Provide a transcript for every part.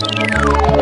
Música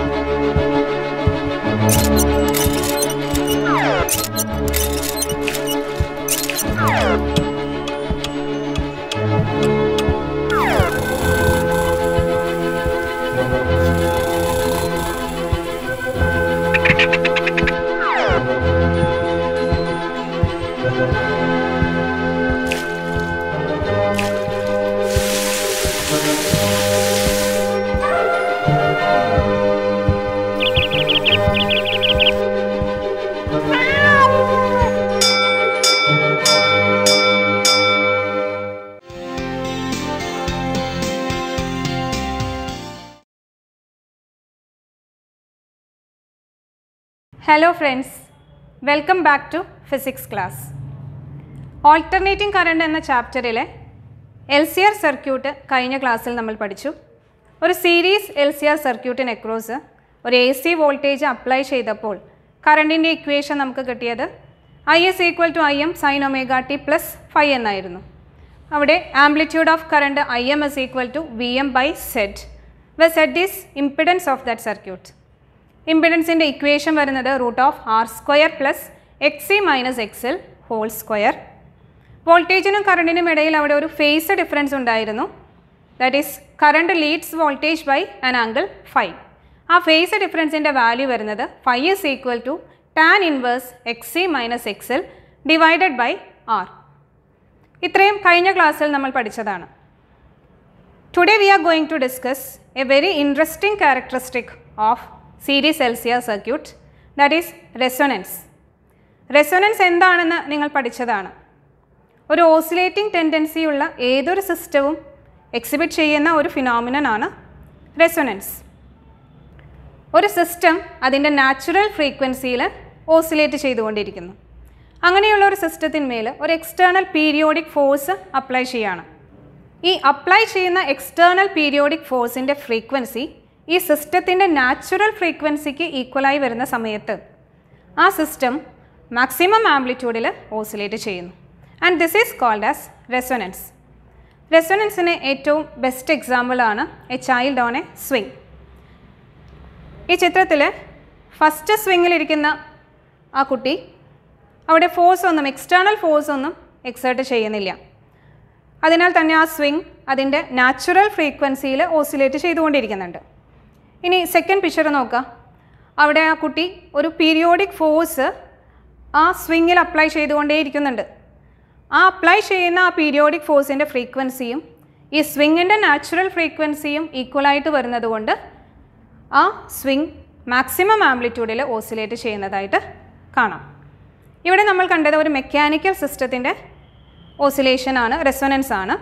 friends welcome back to physics class alternating current എന്ന ചാപ്റ്ററിലെ L C R circuit കഴിഞ്ഞ ക്ലാസ്സിൽ നമ്മൾ പഠിച്ചു ഒരു സീരീസ് എൽ സി ആർ സർക്യൂട്ടിന് അക്രോസ് ഒരു എ സി വോൾട്ടേജ് അപ്ലൈ ചെയ്തപ്പോൾ കറണ്ടിൻ്റെ ഇക്വേഷൻ നമുക്ക് കിട്ടിയത് I S equal to I M sine omega T plus phi എന്നായിരുന്നു അവിടെ amplitude of current I M S equal to V M by Z where Z is impedance of that circuit ഇമ്പിഡൻസിൻ്റെ equation വരുന്നത് root of R square plus X C minus X L whole square വോൾട്ടേജിനും കറണ്ടിനും ഇടയിൽ അവിടെ ഒരു phase difference ഉണ്ടായിരുന്നു that is current leads voltage by an angle phi ആ phase ഡിഫറൻസിൻ്റെ വാല്യൂ വരുന്നത് phi is equal to tan inverse X C minus X L divided by R ഇത്രയും കഴിഞ്ഞ ക്ലാസ്സിൽ നമ്മൾ പഠിച്ചതാണ് today we are going to discuss a very interesting characteristic of series L C R circuit that is resonance resonance എന്താണെന്ന് നിങ്ങൾ പഠിച്ചതാണ് ഒരു oscillating ടെൻഡൻസിയുള്ള ഏതൊരു സിസ്റ്റവും എക്സിബിറ്റ് ചെയ്യുന്ന ഒരു ഫിനോമിനൻ ആണ് റെസൊനൻസ് ഒരു സിസ്റ്റം അതിൻ്റെ നാച്ചുറൽ ഫ്രീക്വൻസിയിൽ ഓസിലേറ്റ് ചെയ്തുകൊണ്ടിരിക്കുന്നു അങ്ങനെയുള്ള ഒരു സിസ്റ്റത്തിന്മേൽ ഒരു എക്സ്റ്റേണൽ പീരിയോഡിക് ഫോഴ്സ് അപ്ലൈ ചെയ്യുകയാണ് ഈ അപ്ലൈ ചെയ്യുന്ന എക്സ്റ്റേണൽ പീരിയോഡിക് ഫോഴ്സിൻ്റെ ഫ്രീക്വൻസി ഈ സിസ്റ്റത്തിൻ്റെ നാച്ചുറൽ ഫ്രീക്വൻസിക്ക് ഈക്വലായി വരുന്ന സമയത്ത് ആ സിസ്റ്റം മാക്സിമം ആംപ്ലിറ്റ്യൂഡിൽ ഓസിലേറ്റ് ചെയ്യുന്നു and this is called as resonance റെസൊനൻസിന് ഏറ്റവും ബെസ്റ്റ് എക്സാമ്പിളാണ് a child on a swing ഈ ചിത്രത്തിൽ ഫസ്റ്റ് സ്വിങ്ങിലിരിക്കുന്ന ആ കുട്ടി അവിടെ ഫോഴ്സ് ഒന്നും എക്സ്റ്റേണൽ ഫോഴ്സ് ഒന്നും എക്സേർട്ട് ചെയ്യുന്നില്ല അതിനാൽ തന്നെ ആ സ്വിംഗ് അതിൻ്റെ നാച്ചുറൽ ഫ്രീക്വൻസിയിൽ ഓസിലേറ്റ് ചെയ്തുകൊണ്ടിരിക്കുന്നുണ്ട് ഇനി സെക്കൻഡ് പിക്ചർ നോക്കാം അവിടെ ആ കുട്ടി ഒരു പീരിയോഡിക് ഫോഴ്സ് ആ സ്വിങ്ങിൽ അപ്ലൈ ചെയ്തുകൊണ്ടേയിരിക്കുന്നുണ്ട് ആ അപ്ലൈ ചെയ്യുന്ന ആ പീരിയോഡിക് ഫോഴ്സിൻ്റെ ഫ്രീക്വൻസിയും ഈ സ്വിങ്ങിൻ്റെ നാച്ചുറൽ ഫ്രീക്വൻസിയും ഈക്വലായിട്ട് വരുന്നത് കൊണ്ട് ആ സ്വിങ് മാക്സിമം ആംപ്ലിറ്റ്യൂഡിൽ ഓസിലേറ്റ് ചെയ്യുന്നതായിട്ട് കാണാം ഇവിടെ നമ്മൾ കണ്ടത് ഒരു മെക്കാനിക്കൽ സിസ്റ്റത്തിൻ്റെ ഓസിലേഷൻ ആണ് റെസൊനൻസ് ആണ്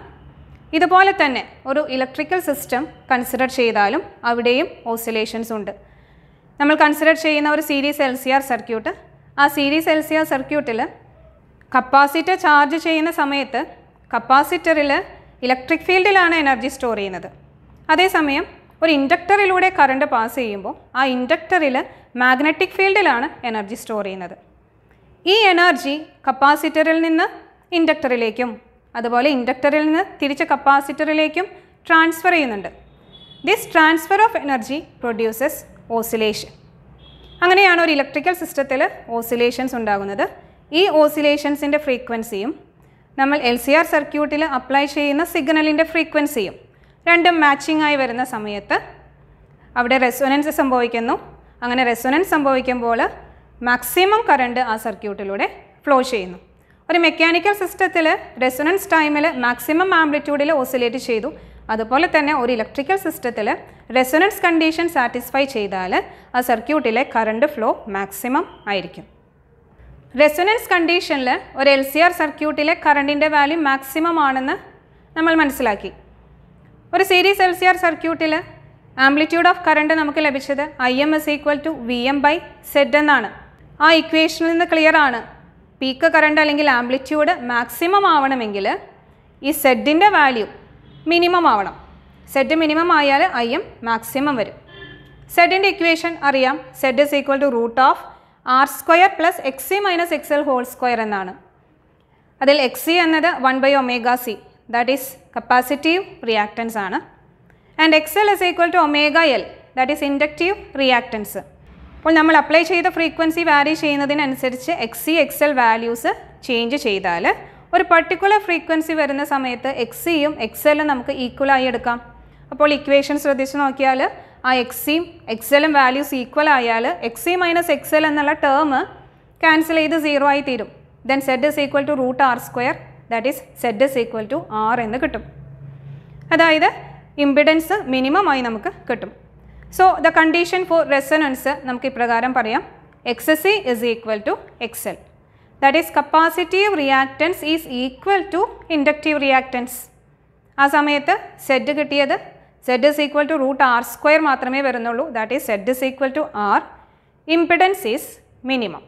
ഇതുപോലെ തന്നെ ഒരു ഇലക്ട്രിക്കൽ സിസ്റ്റം കൺസിഡർ ചെയ്താലും അവിടെയും ഓസിലേഷൻസ് ഉണ്ട് നമ്മൾ കൺസിഡർ ചെയ്യുന്ന ഒരു series L C R circuit ആ സീരീസ് എൽ സി ആർ സർക്യൂട്ടിൽ കപ്പാസിറ്റർ ചാർജ് ചെയ്യുന്ന സമയത്ത് കപ്പാസിറ്ററിൽ ഇലക്ട്രിക് ഫീൽഡിലാണ് എനർജി സ്റ്റോർ ചെയ്യുന്നത് അതേസമയം ഒരു ഇൻഡക്ടറിലൂടെ കറണ്ട് പാസ് ചെയ്യുമ്പോൾ ആ ഇൻഡക്ടറിൽ മാഗ്നറ്റിക് ഫീൽഡിലാണ് എനർജി സ്റ്റോർ ചെയ്യുന്നത് ഈ എനർജി കപ്പാസിറ്ററിൽ നിന്ന് ഇൻഡക്ടറിലേക്കും അതുപോലെ ഇൻഡക്ടറിൽ നിന്ന് തിരിച്ച് കപ്പാസിറ്ററിലേക്കും ട്രാൻസ്ഫർ ചെയ്യുന്നുണ്ട് this transfer of energy produces oscillation അങ്ങനെയാണ് ഒരു ഇലക്ട്രിക്കൽ സിസ്റ്റത്തിൽ ഓസിലേഷൻസ് ഉണ്ടാകുന്നത് ഈ ഓസിലേഷൻസിൻ്റെ ഫ്രീക്വൻസിയും നമ്മൾ എൽ സി ആർ സർക്യൂട്ടിൽ അപ്ലൈ ചെയ്യുന്ന സിഗ്നലിൻ്റെ ഫ്രീക്വൻസിയും രണ്ടും മാച്ചിങ് ആയി വരുന്ന സമയത്ത് അവിടെ റെസൊനൻസ് സംഭവിക്കുന്നു അങ്ങനെ റെസൊനൻസ് സംഭവിക്കുമ്പോൾ മാക്സിമം കറണ്ട് ആ സർക്യൂട്ടിലൂടെ ഫ്ലോ ചെയ്യുന്നു ഒരു മെക്കാനിക്കൽ സിസ്റ്റത്തിൽ റെസൊണൻസ് ടൈമിൽ മാക്സിമം ആംപ്ലിറ്റ്യൂഡിൽ ഓസിലേറ്റ് ചെയ്തു അതുപോലെ തന്നെ ഒരു ഇലക്ട്രിക്കൽ സിസ്റ്റത്തിൽ റെസൊണൻസ് കണ്ടീഷൻ സാറ്റിസ്ഫൈ ചെയ്താൽ ആ സർക്യൂട്ടിലെ കറണ്ട് ഫ്ലോ മാക്സിമം ആയിരിക്കും റെസൊണൻസ് കണ്ടീഷനിൽ ഒരു എൽ സി ആർ സർക്യൂട്ടിലെ കറണ്ടിൻ്റെ വാല്യൂ മാക്സിമം ആണെന്ന് നമ്മൾ മനസ്സിലാക്കി ഒരു സീരീസ് എൽ സി ആർ സർക്യൂട്ടിൽ ആംപ്ലിറ്റ്യൂഡ് ഓഫ് കറണ്ട് നമുക്ക് ലഭിച്ചത് I M S equal to V M by Z എന്നാണ് ആ ഇക്വേഷനിൽ നിന്ന് ക്ലിയർ ആണ് പീക്ക് കറണ്ട് അല്ലെങ്കിൽ ആംപ്ലിറ്റ്യൂഡ് മാക്സിമം ആവണമെങ്കിൽ ഈ സെഡിൻ്റെ വാല്യൂ മിനിമം ആവണം സെഡ് മിനിമം ആയാൽ ഐ എം മാക്സിമം വരും സെഡിൻ്റെ ഇക്വേഷൻ അറിയാം Z is equal to root of R square plus X C minus X L whole square എന്നാണ് അതിൽ എക്സ് സി എന്നത് one by omega C that is capacitive reactance ആണ് and X L is equal to omega L that is inductive reactance അപ്പോൾ നമ്മൾ apply ചെയ്ത frequency vary ചെയ്യുന്നതിനനുസരിച്ച് X C X L values change ചെയ്താൽ ഒരു particular frequency വരുന്ന സമയത്ത് X സിയും എക്സ് എല്ലും നമുക്ക് ഈക്വലായി എടുക്കാം അപ്പോൾ ഇക്വേഷൻ ശ്രദ്ധിച്ച് നോക്കിയാൽ ആ എക്സിയും എക്സ് എല്ലും വാല്യൂസ് ഈക്വൽ ആയാൽ X C minus X L എന്നുള്ള ടേം ക്യാൻസൽ ചെയ്ത് സീറോ ആയി തീരും then Z is equal to root R square that is Z is equal to R എന്ന് കിട്ടും അതായത് ഇമ്പിഡൻസ് മിനിമമായി നമുക്ക് കിട്ടും so the condition for resonance നമുക്ക് ഇപ്രകാരം പറയാം X S C is equal to X L that is capacitive reactance is equal to inductive reactance ആ സമയത്ത് സെഡ് കിട്ടിയത് Z is equal to root R square മാത്രമേ വരുന്നുള്ളൂ that is Z is equal to R impedance is minimum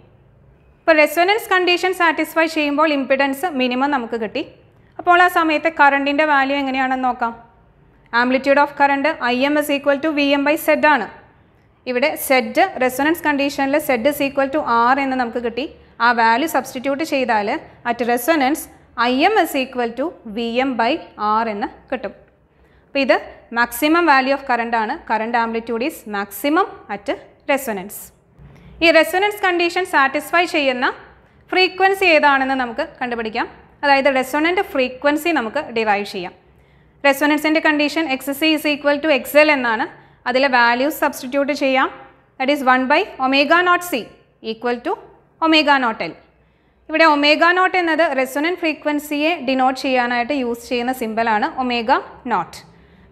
ഇപ്പോൾ resonance condition satisfy ചെയ്യുമ്പോൾ impedance minimum നമുക്ക് കിട്ടി അപ്പോൾ ആ സമയത്ത് കറണ്ടിൻ്റെ വാല്യൂ എങ്ങനെയാണെന്ന് നോക്കാം amplitude of current I M S equal to V M by Z ആണ് ഇവിടെ സെഡ് റെസൊനൻസ് കണ്ടീഷനിൽ Z is equal to R എന്ന് നമുക്ക് കിട്ടി ആ വാല്യൂ സബ്സ്റ്റിറ്റ്യൂട്ട് ചെയ്താൽ at resonance I M S equal to V M by R എന്ന് കിട്ടും അപ്പോൾ ഇത് മാക്സിമം വാല്യൂ ഓഫ് കറണ്ട് ആണ് current amplitude is maximum at resonance ഈ റെസൊനൻസ് കണ്ടീഷൻ സാറ്റിസ്ഫൈ ചെയ്യുന്ന ഫ്രീക്വൻസി ഏതാണെന്ന് നമുക്ക് കണ്ടുപിടിക്കാം അതായത് റെസൊനൻ്റ് ഫ്രീക്വൻസി നമുക്ക് ഡിറൈവ് ചെയ്യാം റെസൊനൻസിൻ്റെ condition X C is equal to X L എന്നാണ് അതിലെ വാല്യൂസ് സബ്സ്റ്റിറ്റ്യൂട്ട് ചെയ്യാം that is one by omega naught C equal to omega naught L ഇവിടെ ഒമേഗ നോട്ട് എന്നത് റെസൊനൻ ഫ്രീക്വൻസിയെ ഡിനോട്ട് ചെയ്യാനായിട്ട് യൂസ് ചെയ്യുന്ന സിമ്പിളാണ് omega naught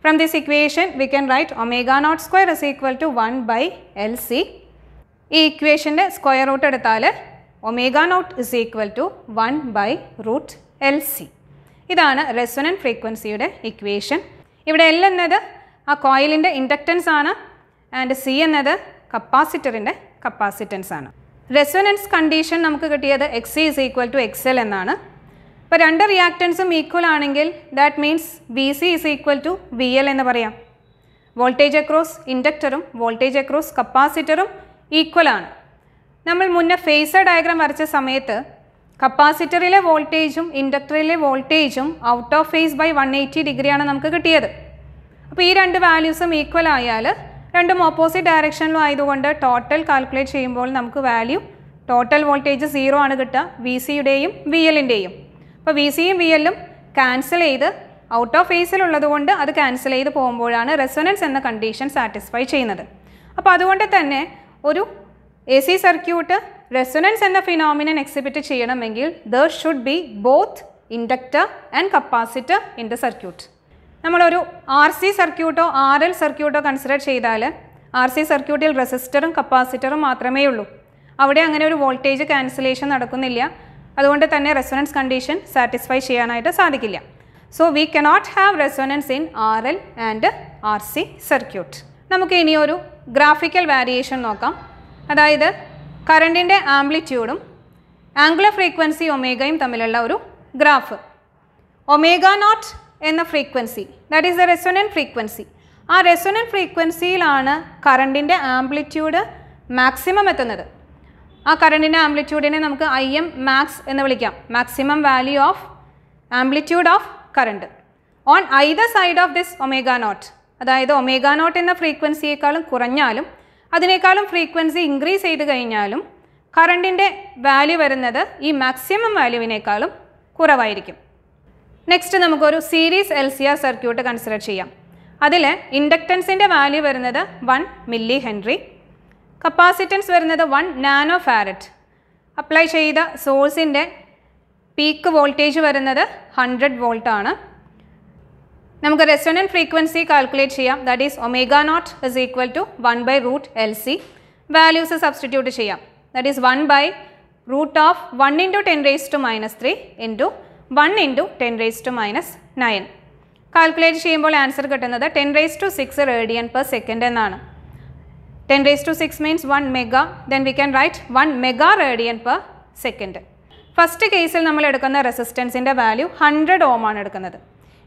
from this equation we can write omega naught square is equal to one by L C ഈ ഇക്വേഷൻ്റെ square root എടുത്താൽ omega naught is equal to one by root L C ഇതാണ് resonant ഫ്രീക്വൻസിയുടെ equation ഇവിടെ L എന്നത് ആ കോയിലിൻ്റെ inductance ആണ് ആൻഡ് സി എന്നത് കപ്പാസിറ്ററിൻ്റെ കപ്പാസിറ്റൻസ് ആണ് റെസൊനൻസ് കണ്ടീഷൻ നമുക്ക് കിട്ടിയത് X is equal to X L എന്നാണ് ഇപ്പോൾ രണ്ട് റിയാക്റ്റൻസും ഈക്വൽ ആണെങ്കിൽ that means V C is equal to V L എന്ന് പറയാം വോൾട്ടേജ് അക്രോസ് ഇൻഡക്ടറും വോൾട്ടേജ് അക്രോസ് കപ്പാസിറ്ററും ഈക്വൽ ആണ് നമ്മൾ മുന്നേ ഫേസർ ഡയഗ്രാം വരച്ച സമയത്ത് കപ്പാസിറ്ററിലെ വോൾട്ടേജും ഇൻഡക്ടറിലെ വോൾട്ടേജും out of phase by one eighty ഡിഗ്രിയാണ് നമുക്ക് കിട്ടിയത് അപ്പോൾ ഈ രണ്ട് വാല്യൂസും ഈക്വൽ ആയാൽ രണ്ടും ഓപ്പോസിറ്റ് ഡയറക്ഷനിലും ആയതുകൊണ്ട് ടോട്ടൽ കാൽക്കുലേറ്റ് ചെയ്യുമ്പോൾ നമുക്ക് വാല്യൂ ടോട്ടൽ വോൾട്ടേജ് സീറോ ആണ് കിട്ടുക വി സിയുടെയും വി എല്ലിൻ്റെയും അപ്പോൾ വി സിയും വി എല്ലും ക്യാൻസൽ ചെയ്ത് ഔട്ട് ഓഫ് ഫേസിലുള്ളത് കൊണ്ട് അത് ക്യാൻസൽ ചെയ്ത് പോകുമ്പോഴാണ് റെസൊനൻസ് എന്ന കണ്ടീഷൻ സാറ്റിസ്ഫൈ ചെയ്യുന്നത് അപ്പോൾ അതുകൊണ്ട് തന്നെ ഒരു എ സി സർക്യൂട്ട് റെസൊനൻസ് എന്ന ഫിനോമിനൻ എക്സിബിറ്റ് ചെയ്യണമെങ്കിൽ there should be both inductor and capacitor in the circuit നമ്മളൊരു ആർ സി സർക്യൂട്ടോ ആർ എൽ സർക്യൂട്ടോ കൺസിഡർ ചെയ്താൽ ആർ സി സർക്യൂട്ടിൽ റെസിസ്റ്ററും കപ്പാസിറ്ററും മാത്രമേ ഉള്ളൂ അവിടെ അങ്ങനെ ഒരു വോൾട്ടേജ് ക്യാൻസലേഷൻ നടക്കുന്നില്ല അതുകൊണ്ട് തന്നെ റെസൊനൻസ് കണ്ടീഷൻ സാറ്റിസ്ഫൈ ചെയ്യാനായിട്ട് സാധിക്കില്ല so we cannot have resonance in R L and R C circuit നമുക്ക് ഇനിയൊരു ഗ്രാഫിക്കൽ വാരിയേഷൻ നോക്കാം അതായത് കറണ്ടിൻ്റെ ആംപ്ലിറ്റ്യൂഡും ആംഗുലർ ഫ്രീക്വൻസി ഒമേഗയും തമ്മിലുള്ള ഒരു ഗ്രാഫ് ഒമേഗ നോട്ട് എന്ന frequency that is the resonant frequency ആ റെസൊനൻ ഫ്രീക്വൻസിയിലാണ് കറണ്ടിൻ്റെ ആംപ്ലിറ്റ്യൂഡ് മാക്സിമം എത്തുന്നത് ആ കറണ്ടിൻ്റെ ആംപ്ലിറ്റ്യൂഡിനെ നമുക്ക് ഐ എം മാക്സ് എന്ന് വിളിക്കാം maximum value of amplitude of current on either side of this omega naught അതായത് ഒമേഗ നോട്ട് എന്ന ഫ്രീക്വൻസിയേക്കാളും കുറഞ്ഞാലും അതിനേക്കാളും ഫ്രീക്വൻസി ഇൻക്രീസ് ചെയ്ത് കഴിഞ്ഞാലും കറണ്ടിൻ്റെ വാല്യൂ വരുന്നത് ഈ മാക്സിമം വാല്യൂവിനേക്കാളും കുറവായിരിക്കും നെക്സ്റ്റ് നമുക്കൊരു series L C R circuit consider ചെയ്യാം അതിൽ ഇൻഡക്റ്റൻസിൻ്റെ വാല്യൂ വരുന്നത് വൺ മില്ലി ഹെൻറി കപ്പാസിറ്റൻസ് വരുന്നത് വൺ നാനോ ഫാരറ്റ് അപ്ലൈ ചെയ്ത സോഴ്സിൻ്റെ പീക്ക് വോൾട്ടേജ് വരുന്നത് ഹൺഡ്രഡ് വോൾട്ടാണ് ആണ് നമുക്ക് റെസൊണൻറ്റ് ഫ്രീക്വൻസി കാൽക്കുലേറ്റ് ചെയ്യാം that is omega naught is equal to one by root L C values substitute ചെയ്യാം that is one by root of one into ten raise to minus three into one into ten raise to minus nine calculate ചെയ്യുമ്പോൾ answer കിട്ടുന്നത് ten raise to six radian per second എന്നാണ് ten raise to six means one mega then we can write one mega radian per second first കേസിൽ നമ്മൾ എടുക്കുന്ന റെസിസ്റ്റൻസിൻ്റെ value hundred ohm ആണ് എടുക്കുന്നത്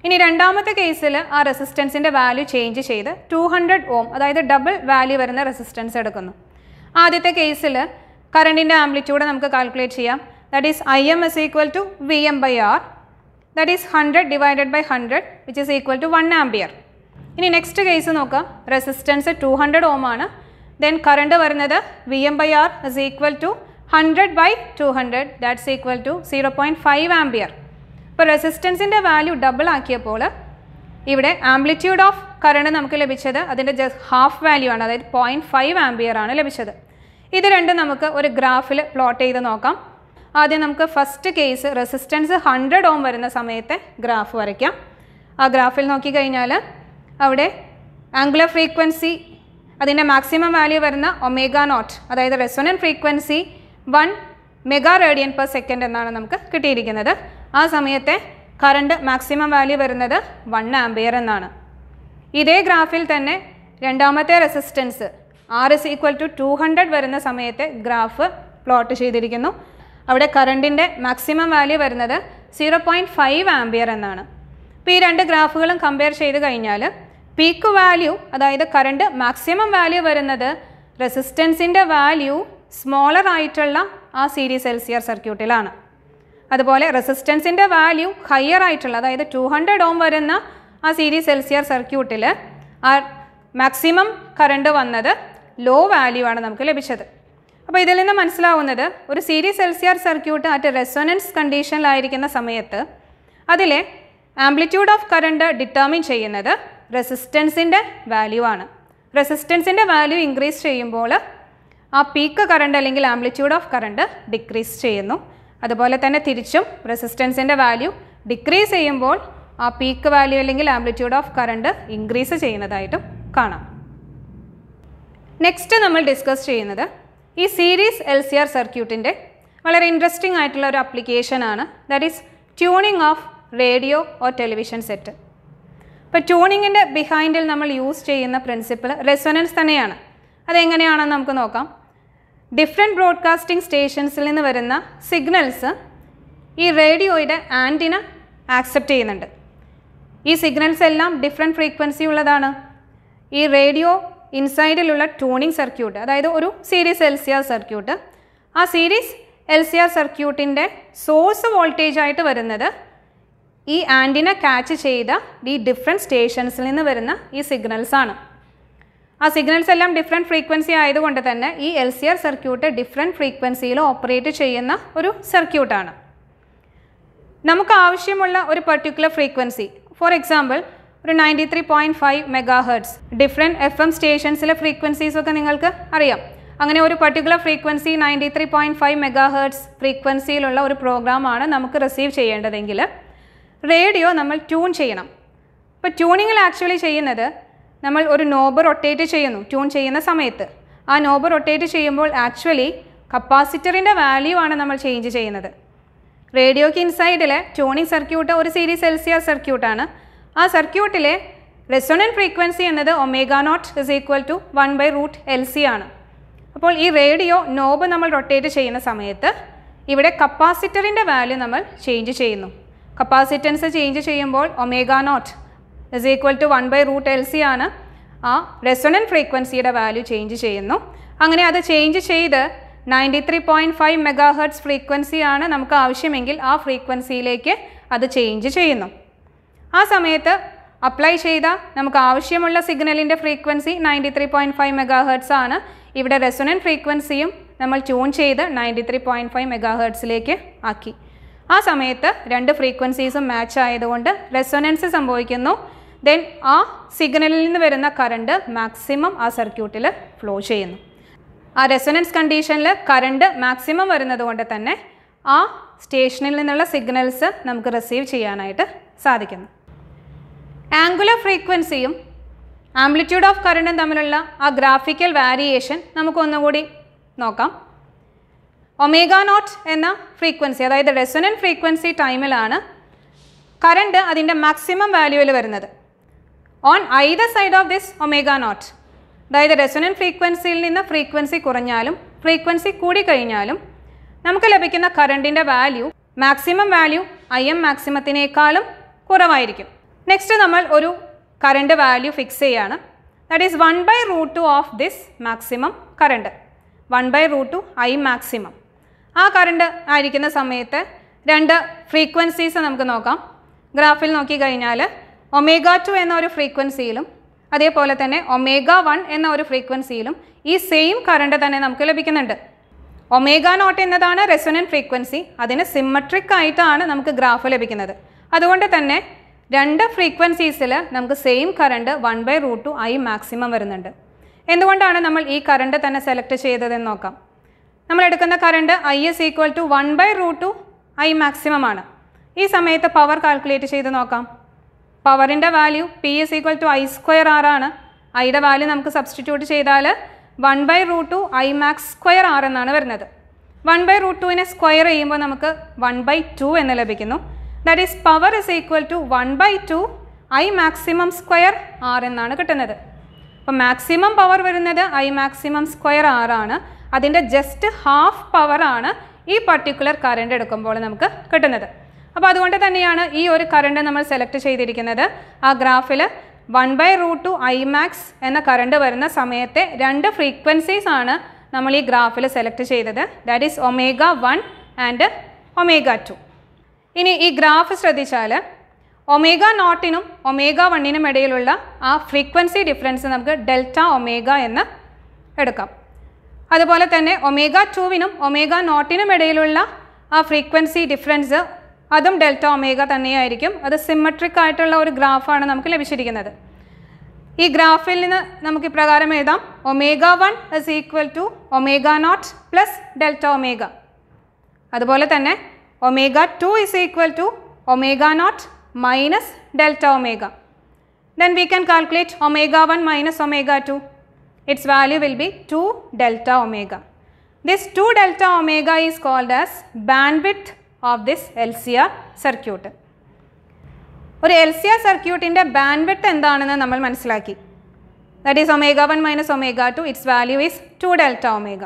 ഇനി രണ്ടാമത്തെ കേസിൽ ആ റെസിസ്റ്റൻസിൻ്റെ വാല്യൂ ചേഞ്ച് ചെയ്ത് ടു ഹൺഡ്രഡ് ഓം അതായത് ഡബിൾ വാല്യൂ വരുന്ന റെസിസ്റ്റൻസ് എടുക്കുന്നു ആദ്യത്തെ കേസിൽ കറണ്ടിൻ്റെ ആംപ്ലിറ്റ്യൂഡ് നമുക്ക് കാൽക്കുലേറ്റ് ചെയ്യാം that is I M S equal to V M by R that is hundred divided by hundred which is equal to one ampere ഇനി next case നോക്കാം റെസിസ്റ്റൻസ് ടു ഹൺഡ്രഡ് ഓം ആണ് then current വരുന്നത് V M by R is equal to hundred by two hundred that's equal to zero point five ampere ഇപ്പോൾ റെസിസ്റ്റൻസിൻ്റെ value double ആക്കിയപ്പോൾ ഇവിടെ amplitude of current നമുക്ക് ലഭിച്ചത് അതിൻ്റെ just half value ആണ് അതായത് പോയിൻറ്റ് ഫൈവ് ആംബിയർ ആണ് ലഭിച്ചത് ഇത് രണ്ടും നമുക്ക് ഒരു ഗ്രാഫിൽ പ്ലോട്ട് ചെയ്ത് നോക്കാം ആദ്യം നമുക്ക് first case resistance hundred ohm വരുന്ന സമയത്തെ ഗ്രാഫ് വരയ്ക്കാം ആ ഗ്രാഫിൽ നോക്കിക്കഴിഞ്ഞാൽ അവിടെ ആംഗുലർ ഫ്രീക്വൻസി അതിൻ്റെ മാക്സിമം വാല്യൂ വരുന്ന ഒമേഗ നോട്ട് അതായത് resonant frequency one mega radian per second എന്നാണ് നമുക്ക് കിട്ടിയിരിക്കുന്നത് ആ സമയത്തെ കറണ്ട് മാക്സിമം വാല്യൂ വരുന്നത് വൺ ആംബിയർ എന്നാണ് ഇതേ ഗ്രാഫിൽ തന്നെ രണ്ടാമത്തെ resistance R is equal to two hundred വരുന്ന സമയത്തെ ഗ്രാഫ് പ്ലോട്ട് ചെയ്തിരിക്കുന്നു അവിടെ കറണ്ടിൻ്റെ മാക്സിമം വാല്യൂ വരുന്നത് സീറോ പോയിൻറ്റ് ഫൈവ് ആംബിയർ എന്നാണ് ഇപ്പോൾ ഈ രണ്ട് ഗ്രാഫുകളും കമ്പയർ ചെയ്ത് കഴിഞ്ഞാൽ പീക്ക് വാല്യൂ അതായത് കറണ്ട് മാക്സിമം വാല്യൂ വരുന്നത് റെസിസ്റ്റൻസിൻ്റെ വാല്യൂ സ്മോളർ ആയിട്ടുള്ള ആ സീരീസ് എൽ സി ആർ സർക്യൂട്ടിലാണ് അതുപോലെ റെസിസ്റ്റൻസിൻ്റെ വാല്യൂ ഹയർ ആയിട്ടുള്ള അതായത് ടു ഹൺഡ്രഡ് ഓം വരുന്ന ആ സീരീസ് എൽ സർക്യൂട്ടിൽ ആ മാക്സിമം കറണ്ട് വന്നത് ലോ വാല്യൂ ആണ് നമുക്ക് ലഭിച്ചത് അപ്പോൾ ഇതിൽ നിന്ന് മനസ്സിലാവുന്നത് ഒരു series L circuit at resonance കണ്ടീഷനിലായിരിക്കുന്ന സമയത്ത് അതിലെ ആംപ്ലിറ്റ്യൂഡ് ഓഫ് കറണ്ട് ഡിറ്റർമിൻ ചെയ്യുന്നത് റെസിസ്റ്റൻസിൻ്റെ വാല്യൂ ആണ് റെസിസ്റ്റൻസിൻ്റെ വാല്യൂ ഇൻക്രീസ് ചെയ്യുമ്പോൾ ആ പീക്ക് കറണ്ട് അല്ലെങ്കിൽ ആംപ്ലിറ്റ്യൂഡ് ഓഫ് കറണ്ട് ഡിക്രീസ് ചെയ്യുന്നു അതുപോലെ തന്നെ തിരിച്ചും റെസിസ്റ്റൻസിൻ്റെ വാല്യൂ ഡിക്രീസ് ചെയ്യുമ്പോൾ ആ പീക്ക് വാല്യൂ അല്ലെങ്കിൽ ആംപ്ലിറ്റ്യൂഡ് ഓഫ് കറണ്ട് ഇൻക്രീസ് ചെയ്യുന്നതായിട്ടും കാണാം നെക്സ്റ്റ് നമ്മൾ ഡിസ്കസ് ചെയ്യുന്നത് ഈ സീരീസ് എൽ സി ആർ സർക്യൂട്ടിൻ്റെ വളരെ ഇൻട്രസ്റ്റിംഗ് ആയിട്ടുള്ള ഒരു ആപ്ലിക്കേഷനാണ് that is tuning of radio or television set ഇപ്പോൾ ട്യൂണിങ്ങിൻ്റെ ബിഹൈൻഡിൽ നമ്മൾ യൂസ് ചെയ്യുന്ന പ്രിൻസിപ്പിൾ റെസൊനൻസ് തന്നെയാണ് അതെങ്ങനെയാണെന്ന് നമുക്ക് നോക്കാം ഡിഫറെൻറ്റ് ബ്രോഡ്കാസ്റ്റിംഗ് സ്റ്റേഷൻസിൽ നിന്ന് വരുന്ന സിഗ്നൽസ് ഈ റേഡിയോയുടെ ആൻറ്റിന ആക്സെപ്റ്റ് ചെയ്യുന്നുണ്ട് ഈ സിഗ്നൽസ് എല്ലാം ഡിഫറെൻറ്റ് ഫ്രീക്വൻസി ഉള്ളതാണ് ഈ റേഡിയോ ഇൻസൈഡിലുള്ള ട്യൂണിംഗ് സർക്യൂട്ട് അതായത് ഒരു series L C R circuit ആ സീരീസ് എൽ സി ആർ സർക്യൂട്ടിൻ്റെ സോഴ്സ് വോൾട്ടേജ് ആയിട്ട് വരുന്നത് ഈ ആൻറ്റിന കാച്ച് ചെയ്ത ഈ ഡിഫറെൻറ്റ് സ്റ്റേഷൻസിൽ നിന്ന് വരുന്ന ഈ സിഗ്നൽസാണ് ആ സിഗ്നൽസ് എല്ലാം ഡിഫറെൻറ്റ് ഫ്രീക്വൻസി ആയതുകൊണ്ട് തന്നെ ഈ L C R circuit different ഫ്രീക്വൻസിയിൽ ഓപ്പറേറ്റ് ചെയ്യുന്ന ഒരു സർക്യൂട്ടാണ് നമുക്ക് ആവശ്യമുള്ള ഒരു പർട്ടിക്കുലർ ഫ്രീക്വൻസി ഫോർ എക്സാമ്പിൾ ഒരു ninety three point five mega hertz different F M സ്റ്റേഷൻസിലെ ഫ്രീക്വൻസീസൊക്കെ നിങ്ങൾക്ക് അറിയാം അങ്ങനെ ഒരു particular frequency ninety three point five mega hertz ഫ്രീക്വൻസിയിലുള്ള ഒരു പ്രോഗ്രാമാണ് നമുക്ക് റിസീവ് ചെയ്യേണ്ടതെങ്കിൽ റേഡിയോ നമ്മൾ ട്യൂൺ ചെയ്യണം ഇപ്പോൾ ട്യൂണിങ്ങിൽ ആക്ച്വലി ചെയ്യുന്നത് നമ്മൾ ഒരു നോബ് റൊട്ടേറ്റ് ചെയ്യുന്നു ട്യൂൺ ചെയ്യുന്ന സമയത്ത് ആ നോബ് റൊട്ടേറ്റ് ചെയ്യുമ്പോൾ ആക്ച്വലി കപ്പാസിറ്ററിൻ്റെ വാല്യൂ ആണ് നമ്മൾ ചേഞ്ച് ചെയ്യുന്നത് റേഡിയോയ്ക്ക് ഇൻസൈഡിലെ ട്യൂണിംഗ് സർക്യൂട്ട് ഒരു സീരീസ് എൽ സി ആർ സർക്യൂട്ടാണ് ആ സർക്യൂട്ടിലെ റെസൊണൻറ്റ് ഫ്രീക്വൻസി എന്നത് omega naught is equal to one by root L C ആണ് അപ്പോൾ ഈ റേഡിയോ നോബ് നമ്മൾ റൊട്ടേറ്റ് ചെയ്യുന്ന സമയത്ത് ഇവിടെ കപ്പാസിറ്ററിൻ്റെ വാല്യൂ നമ്മൾ ചേഞ്ച് ചെയ്യുന്നു കപ്പാസിറ്റൻസ് ചേഞ്ച് ചെയ്യുമ്പോൾ omega naught is equal to one by root L C ആണ് ആ റെസൊണൻ ഫ്രീക്വൻസിയുടെ വാല്യൂ ചേഞ്ച് ചെയ്യുന്നു അങ്ങനെ അത് ചേഞ്ച് ചെയ്ത് ninety three point five mega hertz ഫ്രീക്വൻസിയാണ് നമുക്ക് ആവശ്യമെങ്കിൽ ആ ഫ്രീക്വൻസിയിലേക്ക് അത് ചേഞ്ച് ചെയ്യുന്നു ആ സമയത്ത് അപ്ലൈ ചെയ്ത നമുക്ക് ആവശ്യമുള്ള സിഗ്നലിൻ്റെ frequency ninety three point five mega hertz ആണ് ഇവിടെ റെസൊണൻ ഫ്രീക്വൻസിയും നമ്മൾ ട്യൂൺ ചെയ്ത് ninety three point five mega ഹെർട്സിലേക്ക് ആക്കി ആ സമയത്ത് രണ്ട് ഫ്രീക്വൻസീസും മാച്ച് ആയതുകൊണ്ട് റെസൊനൻസ് സംഭവിക്കുന്നു ദെൻ ആ സിഗ്നലിൽ നിന്ന് വരുന്ന കറണ്ട് മാക്സിമം ആ സർക്യൂട്ടിൽ ഫ്ലോ ചെയ്യുന്നു ആ റെസനൻസ് കണ്ടീഷനിൽ കറണ്ട് മാക്സിമം വരുന്നത് കൊണ്ട് തന്നെ ആ സ്റ്റേഷനിൽ നിന്നുള്ള സിഗ്നൽസ് നമുക്ക് റിസീവ് ചെയ്യാനായിട്ട് സാധിക്കുന്നു ആംഗുലർ ഫ്രീക്വൻസിയും ആംപ്ലിറ്റ്യൂഡ് ഓഫ് കറണ്ടും തമ്മിലുള്ള ആ ഗ്രാഫിക്കൽ വാരിയേഷൻ നമുക്കൊന്നുകൂടി നോക്കാം ഒമേഗ നോട്ട് എന്ന ഫ്രീക്വൻസി അതായത് റെസനൻ ഫ്രീക്വൻസി ടൈമിലാണ് കറണ്ട് അതിൻ്റെ മാക്സിമം വാല്യൂവിൽ വരുന്നത് on either side of this omega naught അതായത് റെസൊനൻ ഫ്രീക്വൻസിയിൽ നിന്ന് ഫ്രീക്വൻസി കുറഞ്ഞാലും ഫ്രീക്വൻസി കൂടിക്കഴിഞ്ഞാലും നമുക്ക് ലഭിക്കുന്ന കറണ്ടിൻ്റെ value maximum value I M മാക്സിമത്തിനേക്കാളും കുറവായിരിക്കും നെക്സ്റ്റ് നമ്മൾ ഒരു കറണ്ട് വാല്യൂ ഫിക്സ് ചെയ്യാണ് that is one by root two of this maximum current one by root two I maximum ആ കറണ്ട് ആയിരിക്കുന്ന സമയത്ത് രണ്ട് ഫ്രീക്വൻസീസ് നമുക്ക് നോക്കാം ഗ്രാഫിൽ നോക്കിക്കഴിഞ്ഞാൽ ഒമേഗ ടു എന്ന ഒരു ഫ്രീക്വൻസിയിലും അതേപോലെ തന്നെ ഒമേഗ വൺ എന്ന ഒരു ഫ്രീക്വൻസിയിലും ഈ സെയിം കറണ്ട് തന്നെ നമുക്ക് ലഭിക്കുന്നുണ്ട് ഒമേഗ നോട്ട് എന്നതാണ് റെസൊനൻറ്റ് ഫ്രീക്വൻസി അതിന് സിമ്മട്രിക് ആയിട്ടാണ് നമുക്ക് ഗ്രാഫ് ലഭിക്കുന്നത് അതുകൊണ്ട് തന്നെ രണ്ട് ഫ്രീക്വൻസീസിൽ നമുക്ക് same current one by root two I maximum വരുന്നുണ്ട് എന്തുകൊണ്ടാണ് നമ്മൾ ഈ കറണ്ട് തന്നെ സെലക്ട് ചെയ്തതെന്ന് നോക്കാം നമ്മൾ എടുക്കുന്ന current I S equal to one by root two I maximum ആണ് ഈ സമയത്ത് പവർ കാൽക്കുലേറ്റ് ചെയ്ത് നോക്കാം പവറിൻ്റെ value P is equal to I square R ആണ് ഐയുടെ വാല്യൂ നമുക്ക് സബ്സ്റ്റിറ്റ്യൂട്ട് ചെയ്താൽ one by root two I max square R എന്നാണ് വരുന്നത് വൺ ബൈ റൂട്ട് ടുവിനെ സ്ക്വയർ ചെയ്യുമ്പോൾ നമുക്ക് വൺ ബൈ ടു എന്ന് ലഭിക്കുന്നു that is power is equal to one by two I maximum square R എന്നാണ് കിട്ടുന്നത് അപ്പോൾ മാക്സിമം പവർ വരുന്നത് ഐ മാക്സിമം സ്ക്വയർ ആർ ആണ് അതിൻ്റെ ജസ്റ്റ് ഹാഫ് പവറാണ് ഈ പർട്ടിക്കുലർ കറണ്ട് എടുക്കുമ്പോൾ നമുക്ക് കിട്ടുന്നത് അപ്പോൾ അതുകൊണ്ട് തന്നെയാണ് ഈ ഒരു കറണ്ട് നമ്മൾ സെലക്ട് ചെയ്തിരിക്കുന്നത് ആ ഗ്രാഫിൽ one by root two I max എന്ന കറണ്ട് വരുന്ന സമയത്തെ രണ്ട് ഫ്രീക്വൻസീസ് ആണ് നമ്മൾ ഈ ഗ്രാഫിൽ സെലക്ട് ചെയ്തത് that is omega one and omega two ഇനി ഈ ഗ്രാഫ് ശ്രദ്ധിച്ചാൽ ഒമേഗ നോട്ടിനും ഒമേഗ വണ്ണിനും ഇടയിലുള്ള ആ ഫ്രീക്വൻസി ഡിഫറൻസ് നമുക്ക് ഡെൽറ്റ ഒമേഗ എന്ന് എടുക്കാം അതുപോലെ തന്നെ ഒമേഗ ടുവിനും ഒമേഗ നോട്ടിനും ഇടയിലുള്ള ആ ഫ്രീക്വൻസി ഡിഫറൻസ് അതും ഡെൽറ്റ ഒമേഗ തന്നെയായിരിക്കും അത് സിമ്മട്രിക് ആയിട്ടുള്ള ഒരു ഗ്രാഫാണ് നമുക്ക് ലഭിച്ചിരിക്കുന്നത് ഈ ഗ്രാഫിൽ നിന്ന് നമുക്ക് ഇപ്രകാരം എഴുതാം omega one is equal to omega naught plus delta omega അതുപോലെ തന്നെ omega two is equal to omega naught minus delta omega then we can calculate one 1 omega two 2. Its value will be 2 omega this This 2 omega is is called as width of this L C R circuit ഒരു L C R സർക്യൂട്ടിൻ്റെ band width എന്താണെന്ന് നമ്മൾ മനസ്സിലാക്കി that is omega one minus omega two its value is two delta omega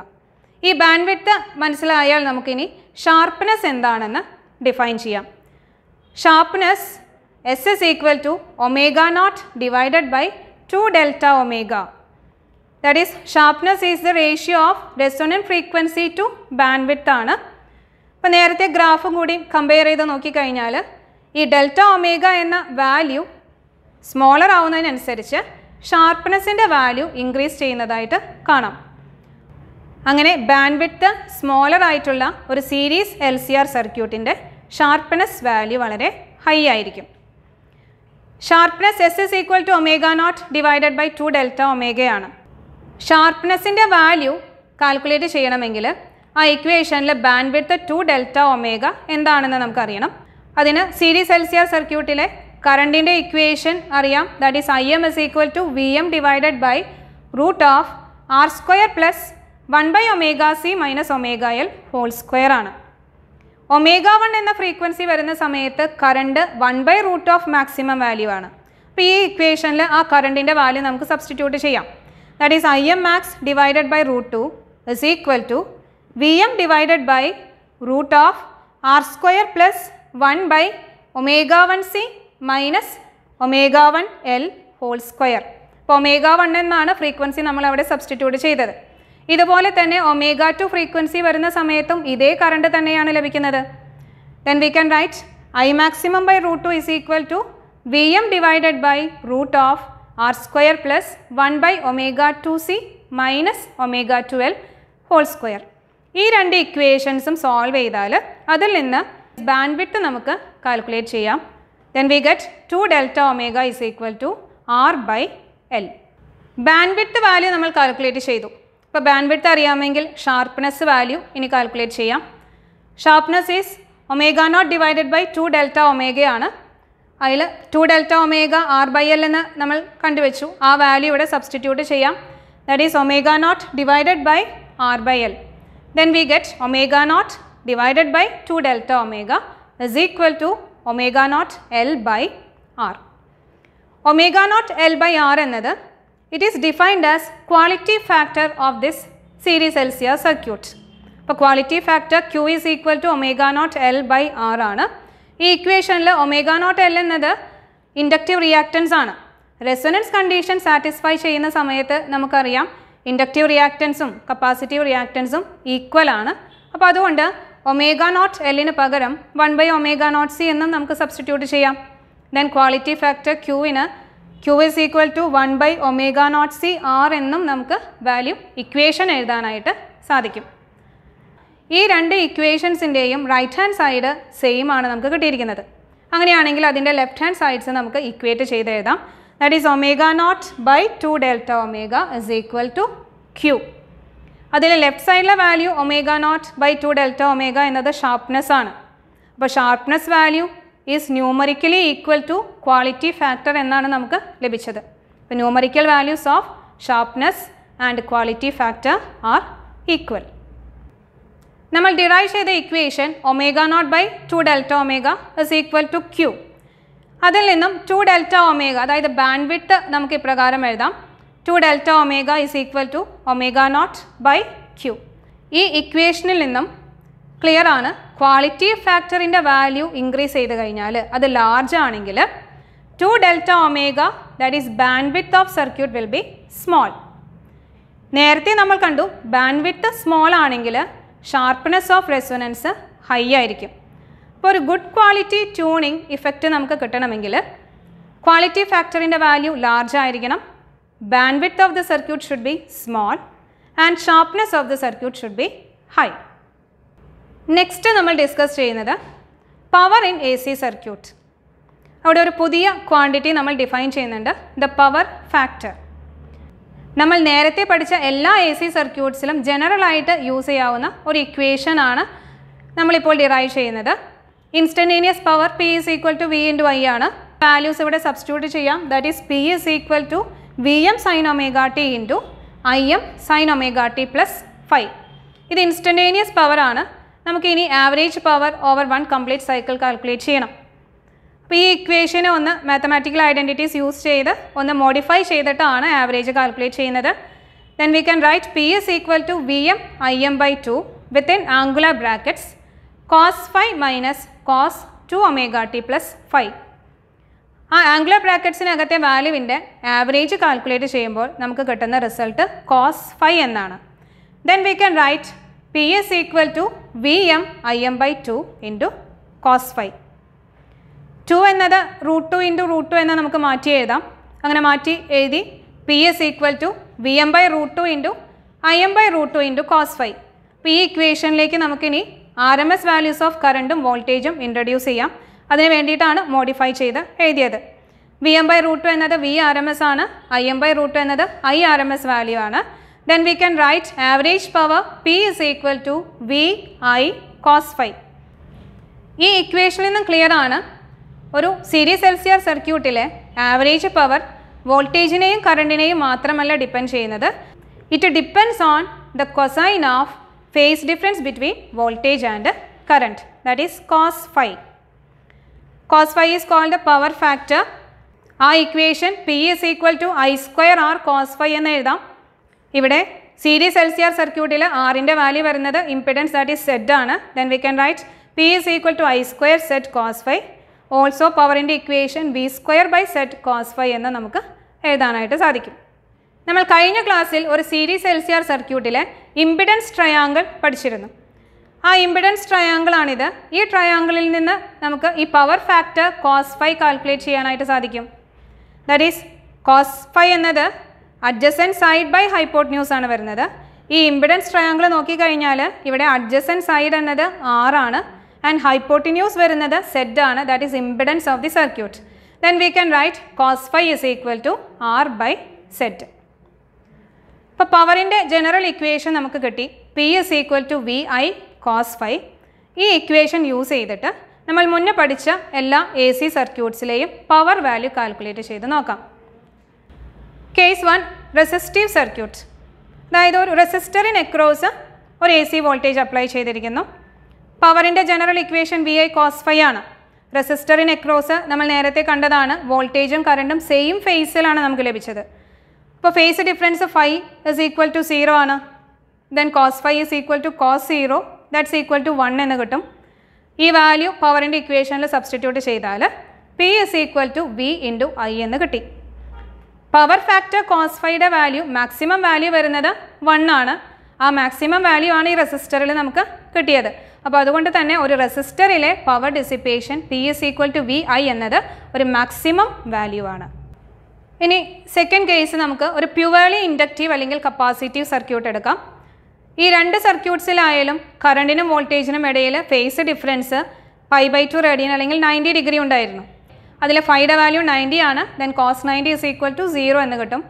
ഈ band width മനസ്സിലായാൽ നമുക്കിനി sharpness എന്താണെന്ന് define ചെയ്യാം sharpness S S equal to omega naught divided by two delta omega that is sharpness is the ratio of resonant frequency to band width ആണ് അപ്പോൾ നേരത്തെ ഗ്രാഫും കൂടി കമ്പയർ ചെയ്ത് നോക്കിക്കഴിഞ്ഞാൽ ഈ ഡെൽറ്റ ഒമേഗ എന്ന വാല്യൂ സ്മോളർ ആവുന്നതിനനുസരിച്ച് ഷാർപ്പ്നെസ്സിൻ്റെ വാല്യൂ ഇൻക്രീസ് ചെയ്യുന്നതായിട്ട് കാണാം അങ്ങനെ ബാൻഡ് വിഡ്ത്ത് സ്മോളർ ആയിട്ടുള്ള ഒരു സീരീസ് എൽ സി ആർ സർക്യൂട്ടിൻ്റെ ഷാർപ്പ്നെസ് വാല്യൂ വളരെ ഹൈ ആയിരിക്കും sharpness S is equal to omega naught divided by two delta ഒമേഗയാണ് ഷാർപ്പ്നെസ്സിൻ്റെ വാല്യൂ കാൽക്കുലേറ്റ് ചെയ്യണമെങ്കിൽ ആ ഇക്വേഷനിലെ band width two delta omega എന്താണെന്ന് നമുക്കറിയണം അതിന് സീരീസ് എൽ സി ആർ സർക്യൂട്ടിലെ കറണ്ടിൻ്റെ ഇക്വേഷൻ അറിയാം that is I M is equal to V M divided by root of R square plus one by omega C minus omega L whole square ആണ് omega one എന്ന frequency വരുന്ന സമയത്ത് current one by root of maximum value ആണ് അപ്പോൾ ഈ ഇക്വേഷനിൽ ആ കറണ്ടിൻ്റെ വാല്യൂ നമുക്ക് സബ്സ്റ്റിറ്റ്യൂട്ട് ചെയ്യാം that is I M max divided by root two is equal to V M divided by root of R square plus one by omega one C minus omega one L whole square അപ്പോൾ omega one എന്നാണ് frequency നമ്മൾ അവിടെ substitute ചെയ്തത് ഇതുപോലെ തന്നെ omega to frequency വരുന്ന സമയത്തും ഇതേ കറണ്ട് തന്നെയാണ് ലഭിക്കുന്നത് then we can write I maximum by root two is equal to V M divided by root of R square plus one by omega two C minus omega two L whole square ഈ രണ്ട് ഇക്വേഷൻസും solve ചെയ്താൽ അതിൽ നിന്ന് band bandwidth നമുക്ക് calculate ചെയ്യാം then we get two delta omega is equal to R by L band width value നമ്മൾ calculate ചെയ്തു ഇപ്പോൾ ബാൻഡ് വിട്ട് അറിയാമെങ്കിൽ ഷാർപ്പ്നെസ് വാല്യൂ ഇനി കാൽക്കുലേറ്റ് ചെയ്യാം sharpness is omega naught divided by two delta ഒമേഗയാണ് അതിൽ two delta omega R by L എന്ന് നമ്മൾ കണ്ടുവച്ചു ആ വാല്യൂ ഇവിടെ സബ്സ്റ്റിറ്റ്യൂട്ട് ചെയ്യാം that is omega naught divided by R by L Then we get omega naught divided by 2 delta omega is equal to omega naught L by R. Omega naught L by R another, it is defined as quality factor of this series LCR circuit. For quality factor Q is equal to omega naught L by R ആണ് equation la omega naught L എന്നത് inductive reactance ആണ് Resonance condition satisfy ചെയ്യുന്ന സമയത്ത് നമുക്കറിയാം inductive റിയാക്റ്റൻസും capacitive റിയാക്റ്റൻസും equal ആണ് അപ്പോൾ അതുകൊണ്ട് ഒമേഗ നോട്ട് എല്ലിന് പകരം one by omega naught C എന്നും നമുക്ക് സബ്സ്റ്റിറ്റ്യൂട്ട് ചെയ്യാം ദെൻ ക്വാളിറ്റി ഫാക്ടർ ക്യൂവിന് Q is equal to one by omega naught C R എന്നും നമുക്ക് വാല്യൂ ഇക്വേഷൻ എഴുതാനായിട്ട് സാധിക്കും ഈ രണ്ട് ഇക്വേഷൻസിൻ്റെയും റൈറ്റ് ഹാൻഡ് സൈഡ് സെയിം ആണ് നമുക്ക് കിട്ടിയിരിക്കുന്നത് അങ്ങനെയാണെങ്കിൽ അതിൻ്റെ ലെഫ്റ്റ് ഹാൻഡ് സൈഡ്സ് നമുക്ക് ഇക്വേറ്റ് ചെയ്ത് എഴുതാം that is omega naught by 2 delta omega is equal to q. That is left side value omega naught by 2 delta omega is the sharpness. But sharpness value is numerically equal to quality factor. Numerical values of sharpness and quality factor are equal. Now, we derive the equation omega naught by 2 delta omega is equal to q. അതിൽ നിന്നും two delta omega അതായത് bandwidth നമുക്ക് ഇപ്രകാരം എഴുതാം two delta omega is equal to omega naught by Q ഈ ഇക്വേഷനിൽ നിന്നും clear ആണ് ക്വാളിറ്റി ഫാക്ടറിൻ്റെ വാല്യൂ ഇൻക്രീസ് ചെയ്ത് കഴിഞ്ഞാൽ അത് ലാർജ് ആണെങ്കിൽ two delta omega that is bandwidth of circuit will be small നേരത്തെ നമ്മൾ കണ്ടു ബാൻഡ് വിത്ത് സ്മോൾ ആണെങ്കിൽ ഷാർപ്പ്നെസ് ഓഫ് റെസൊനൻസ് ഹൈ ആയിരിക്കും ഒരു ഗുഡ് ക്വാളിറ്റി ട്യൂണിങ് ഇഫക്റ്റ് നമുക്ക് കിട്ടണമെങ്കിൽ ക്വാളിറ്റി ഫാക്ടറിൻ്റെ വാല്യൂ ലാർജ് ആയിരിക്കണം bandwidth of the circuit should be small and sharpness of the circuit should be high next നമ്മൾ discuss ചെയ്യുന്നത് power in A C circuit അവിടെ ഒരു പുതിയ ക്വാണ്ടിറ്റി നമ്മൾ ഡിഫൈൻ ചെയ്യുന്നുണ്ട് ദ പവർ ഫാക്ടർ നമ്മൾ നേരത്തെ പഠിച്ച എല്ലാ എ സി സർക്യൂട്ട്സിലും ജനറലായിട്ട് യൂസ് ചെയ്യാവുന്ന ഒരു ഇക്വേഷനാണ് നമ്മളിപ്പോൾ ഡിറൈവ് ചെയ്യുന്നത് instantaneous power P is equal to V into I ആണ് വാല്യൂസ് ഇവിടെ സബ്സ്റ്റിറ്റ്യൂട്ട് ചെയ്യാം that is P is equal to V M sine omega T into I M sine omega T plus phi ഇത് instantaneous power ആണ് നമുക്കിനി average power over one complete cycle calculate ചെയ്യണം അപ്പോൾ ഈ ഇക്വേഷനെ ഒന്ന് മാത്തമാറ്റിക്കൽ ഐഡൻറ്റിറ്റീസ് യൂസ് ചെയ്ത് ഒന്ന് modify ചെയ്തിട്ടാണ് ആവറേജ് കാൽക്കുലേറ്റ് ചെയ്യുന്നത് then we can write P is equal to V M I M by two with in angular brackets cos phi minus cos two omega T plus phi ആ angular ബ്രാക്കറ്റ്സിനകത്തെ വാല്യുവിൻ്റെ average calculate ചെയ്യുമ്പോൾ നമുക്ക് കിട്ടുന്ന result cos phi എന്നാണ് then we can write P is equal to V M I M by two into cos phi two എന്നത് root two into root two എന്ന് നമുക്ക് മാറ്റി എഴുതാം അങ്ങനെ മാറ്റി എഴുതി P is equal to V M by root two into I M by root two into cos phi അപ്പോൾ ഈ ഇക്വേഷനിലേക്ക് നമുക്കിനി R M S values of കറണ്ടും വോൾട്ടേജും ഇൻട്രൊഡ്യൂസ് ചെയ്യാം അതിന് വേണ്ടിയിട്ടാണ് മോഡിഫൈ ചെയ്ത് എഴുതിയത് വി എം ബൈ റൂട്ട് എന്നത് വി ആർ എം എസ് ആണ് ഐ എം ബൈ റൂട്ട് എന്നത് I R M S value ആണ് then we can write average power P is equal to V I cos phi ഈ ഇക്വേഷനിൽ നിന്നും clear ആണ് ഒരു series L C R സർക്യൂട്ടിലെ average power വോൾട്ടേജിനെയും കറണ്ടിനെയും മാത്രമല്ല ഡിപ്പെൻഡ് ചെയ്യുന്നത് it depends on the cosine of phase difference between voltage and current that is cos phi. Cos phi is called the power factor. ആ ഇക്വേഷൻ P is equal to I square R cos phi എന്ന് എഴുതാം ഇവിടെ series LCR C R സർക്യൂട്ടിൽ ആറിൻ്റെ value വരുന്നത് impedance that is Z ആണ് then we can write P is equal to I square Z cos phi also പവറിൻ്റെ equation V square by Z cos phi എന്ന് നമുക്ക് എഴുതാനായിട്ട് സാധിക്കും നമ്മൾ കഴിഞ്ഞ ക്ലാസ്സിൽ ഒരു സീരീസ് എൽ സി ആർ സർക്യൂട്ടിലെ ഇമ്പിഡൻസ് ട്രയാങ്കിൾ പഠിച്ചിരുന്നു ആ ഇമ്പിഡൻസ് ട്രയാങ്കിളാണിത് ഈ ട്രയാങ്കിളിൽ നിന്ന് നമുക്ക് ഈ power factor cos phi calculate ചെയ്യാനായിട്ട് സാധിക്കും ദാറ്റ് ഈസ് കോസ് ഫൈ എന്നത് അഡ്ജസൻ സൈഡ് ബൈ ഹൈപ്പോട്ട് ന്യൂസ് ആണ് വരുന്നത് ഈ ഇമ്പിഡൻസ് ട്രയാങ്കിൾ നോക്കിക്കഴിഞ്ഞാൽ ഇവിടെ അഡ്ജസൻ സൈഡ് എന്നത് ആറാണ് ആൻഡ് ഹൈപ്പോട്ടിന്യൂസ് വരുന്നത് സെഡ് ആണ് that is impedance of the circuit then we can write cos phi is equal to R by Z അപ്പോൾ പവറിൻ്റെ ജനറൽ ഇക്വേഷൻ നമുക്ക് കിട്ടി P is equal to V I cos phi ഈ equation use ചെയ്തിട്ട് നമ്മൾ മുന്നേ പഠിച്ച എല്ലാ എ സി സർക്യൂട്ട്സിലെയും പവർ വാല്യൂ കാൽക്കുലേറ്റ് ചെയ്ത് നോക്കാം കേസ് വൺ റെസിസ്റ്റീവ് സർക്യൂട്ട് അതായത് ഒരു റെസിസ്റ്ററിന് അക്രോസ് ഒരു എ സി വോൾട്ടേജ് അപ്ലൈ ചെയ്തിരിക്കുന്നു പവറിൻ്റെ general equation V I cos phi ആണ് റെസിസ്റ്ററിന് അക്രോസ് നമ്മൾ നേരത്തെ കണ്ടതാണ് വോൾട്ടേജും കറണ്ടും സെയിം ഫേസിലാണ് നമുക്ക് ലഭിച്ചത് ഇപ്പോൾ phase difference phi is equal to zero ആണ് then cos phi is equal to cos zero that's equal to one എന്ന് കിട്ടും ഈ വാല്യൂ പവറിൻ്റെ ഇക്വേഷനിൽ സബ്സ്റ്റിറ്റ്യൂട്ട് ചെയ്താൽ P is equal to V into I എന്ന് കിട്ടി പവർ ഫാക്ടർ കോസ് ഫൈയുടെ വാല്യൂ മാക്സിമം വാല്യൂ വരുന്നത് വൺ ആണ് ആ മാക്സിമം വാല്യൂ ആണ് ഈ റെസിസ്റ്ററിൽ നമുക്ക് കിട്ടിയത് അപ്പോൾ അതുകൊണ്ട് തന്നെ ഒരു റെസിസ്റ്ററിലെ power dissipation P is equal to V I എന്നത് ഒരു മാക്സിമം വാല്യൂ ആണ് ഇനി സെക്കൻഡ് കേസ് നമുക്ക് ഒരു പ്യുവർലി ഇൻഡക്റ്റീവ് അല്ലെങ്കിൽ കപ്പാസിറ്റീവ് സർക്യൂട്ട് എടുക്കാം ഈ രണ്ട് സർക്യൂട്ട്സിലായാലും കറണ്ടിനും വോൾട്ടേജിനും ഇടയിൽ phase difference pi by two radian അല്ലെങ്കിൽ നയൻറ്റി ഡിഗ്രി ഉണ്ടായിരുന്നു അതിലെ ഫൈയുടെ വാല്യൂ നയൻറ്റി ആണ് then cos ninety is equal to zero എന്ന് കിട്ടും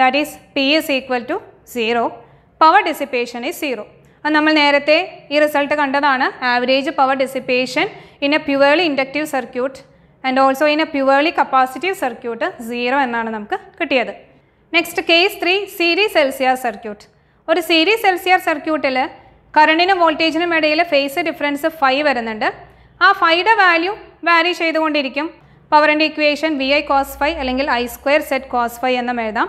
that is P is equal to zero power dissipation is zero അത് നമ്മൾ നേരത്തെ ഈ റിസൾട്ട് കണ്ടതാണ് average power dissipation in a purely inductive circuit and also in a purely capacitive circuit zero എന്നാണ് നമുക്ക് കിട്ടിയത് next case three series L C R circuit ഒരു series L C R സർക്യൂട്ടിൽ കറണ്ടിനും വോൾട്ടേജിനും ഇടയിൽ ഫേസ് ഡിഫറൻസ് ഫൈവ് വരുന്നുണ്ട് ആ ഫൈയുടെ വാല്യൂ വാരി ചെയ്തുകൊണ്ടിരിക്കും പവറിൻ്റെ equation V I cos phi അല്ലെങ്കിൽ I square Z cos phi എന്നും എഴുതാം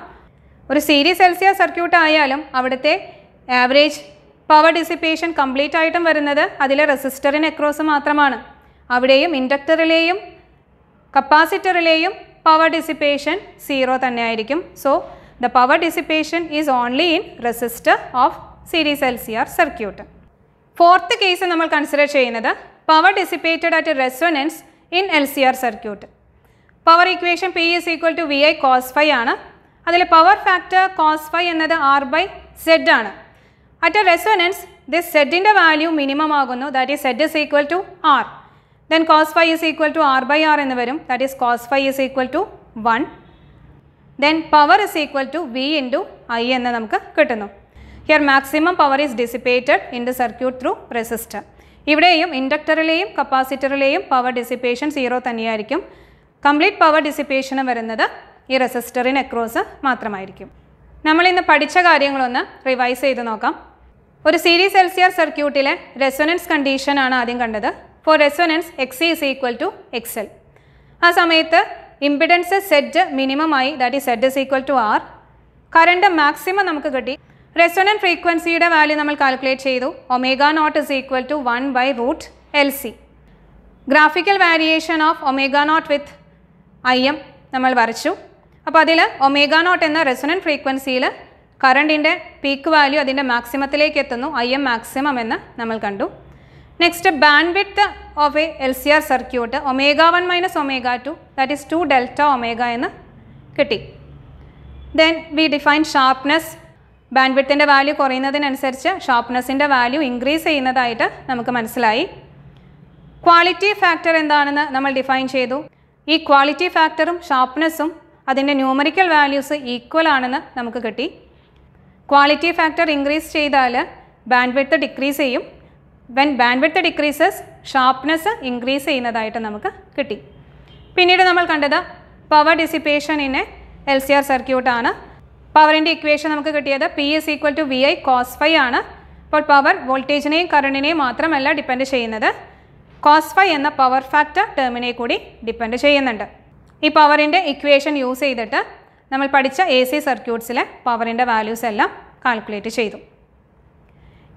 ഒരു series L C R circuit ആയാലും അവിടുത്തെ ആവറേജ് പവർ ഡിസിപ്പേഷൻ കംപ്ലീറ്റ് ആയിട്ടും വരുന്നത് അതിലെ റെസിസ്റ്ററിന് അക്രോസ് മാത്രമാണ് അവിടെയും ഇൻഡക്ടറിലെയും കപ്പാസിറ്ററിലെയും പവർ ഡിസിപ്പേഷൻ സീറോ തന്നെയായിരിക്കും so the power dissipation is only in resistor of series L C R circuit fourth case നമ്മൾ കൺസിഡർ ചെയ്യുന്നത് power dissipated at resonance in L C R circuit power equation P is equal to V I cos phi ആണ് അതിൽ power factor cos phi എന്നത് R by Z ആണ് at a resonance this സെഡിൻ്റെ value minimum ആകുന്നു that is Z is equal to R then cos phi is equal to R by R എന്ന് വരും that is cos phi is equal to one then power is equal to V into I എന്ന് നമുക്ക് കിട്ടുന്നു here maximum power is dissipated in the circuit through resistor ഇവിടെയും ഇൻഡക്ടറിലെയും കപ്പാസിറ്ററിലെയും power dissipation zero തന്നെയായിരിക്കും complete power ഡിസിപ്പേഷന് വരുന്നത് ഈ റെസിസ്റ്ററിന് അക്രോസ് മാത്രമായിരിക്കും നമ്മൾ ഇന്ന് പഠിച്ച കാര്യങ്ങളൊന്ന് റിവൈസ് ചെയ്ത് നോക്കാം ഒരു സീരീസ് എൽ സി ആർ സർക്യൂട്ടിലെ റെസൊനൻസ് കണ്ടീഷനാണ് ആദ്യം കണ്ടത് for resonance X is equal to X L ആ സമയത്ത് ഇമ്പിഡൻസ് സെറ്റ് മിനിമമായി that is Z is equal to R current maximum നമുക്ക് കിട്ടി റെസൊനൻറ്റ് ഫ്രീക്വൻസിയുടെ വാല്യൂ നമ്മൾ കാൽക്കുലേറ്റ് ചെയ്തു omega naught is equal to one by root L C graphical variation of omega naught with I M നമ്മൾ വരച്ചു അപ്പോൾ അതിൽ ഒമേഗ നോട്ട് എന്ന റെസൊനൻറ്റ് ഫ്രീക്വൻസിയിൽ കറണ്ടിൻ്റെ പീക്ക് വാല്യൂ അതിൻ്റെ മാക്സിമത്തിലേക്ക് എത്തുന്നു ഐ എം മാക്സിമം എന്ന് നമ്മൾ കണ്ടു next band of a L C R circuit omega 1 minus omega 2 that is 2 delta omega എന്ന് കിട്ടി ദെൻ വി ഡിഫൈൻ ഷാർപ്നെസ് വിത്തിൻ്റെ വാല്യൂ കുറയുന്നതിനനുസരിച്ച് ഷാർപ്നെസ്സിൻ്റെ വാല്യൂ ഇൻക്രീസ് ചെയ്യുന്നതായിട്ട് നമുക്ക് മനസ്സിലായി ക്വാളിറ്റി ഫാക്ടർ എന്താണെന്ന് നമ്മൾ ഡിഫൈൻ ചെയ്തു ഈ ക്വാളിറ്റി ഫാക്ടറും ഷാർപ്നെസ്സും അതിൻ്റെ ന്യൂമറിക്കൽ വാല്യൂസ് ഈക്വൽ ആണെന്ന് നമുക്ക് കിട്ടി ക്വാളിറ്റി ഫാക്ടർ ഇൻക്രീസ് ചെയ്താൽ ബാൻഡ് വിത്ത് ഡിക്രീസ് ചെയ്യും when bandwidth decreases sharpness increase ചെയ്യുന്നതായിട്ട് നമുക്ക് കിട്ടി പിന്നീട് നമ്മൾ കണ്ടത് power dissipation in a L C R സർക്യൂട്ടാണ് പവറിൻ്റെ ഇക്വേഷൻ നമുക്ക് കിട്ടിയത് P is equal to V I cos phi ആണ് അപ്പോൾ പവർ വോൾട്ടേജിനെയും കറണ്ടിനെയും മാത്രമല്ല ഡിപ്പെൻഡ് ചെയ്യുന്നത് കോസ് ഫൈ എന്ന പവർ ഫാക്ടർ ടേമിനെ കൂടി ഡിപ്പെൻഡ് ചെയ്യുന്നുണ്ട് ഈ പവറിൻ്റെ ഇക്വേഷൻ യൂസ് ചെയ്തിട്ട് നമ്മൾ പഠിച്ച എ സി സർക്യൂട്ട്സിലെ പവറിൻ്റെ വാല്യൂസ് എല്ലാം കാൽക്കുലേറ്റ് ചെയ്തു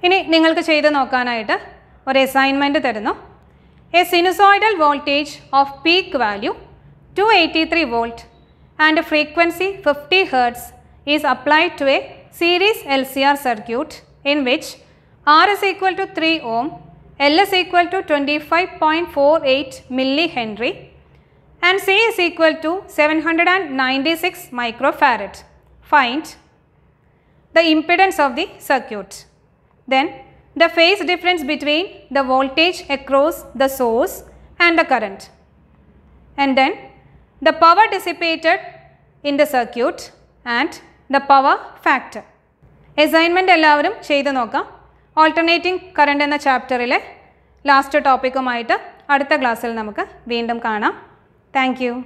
ഇനി നിങ്ങൾക്ക് ചെയ്ത് നോക്കാനായിട്ട് ഒരു അസൈൻമെൻറ്റ് തരുന്നു a sinusoidal voltage of peak value two eighty three volt and frequency fifty hertz is applied to a series L C R circuit in which R is equal to three ohm L is equal to twenty five point four eight milli henry and C is equal to seven hundred and ninety six micro farad find the impedance of the circuit then the phase difference between the voltage across the source and the current and then the power dissipated in the circuit and the power factor assignment ellavarum cheythu nokka alternating current enna chapter ile last topic umayitta adutha class il namukku veendum kaanam thank you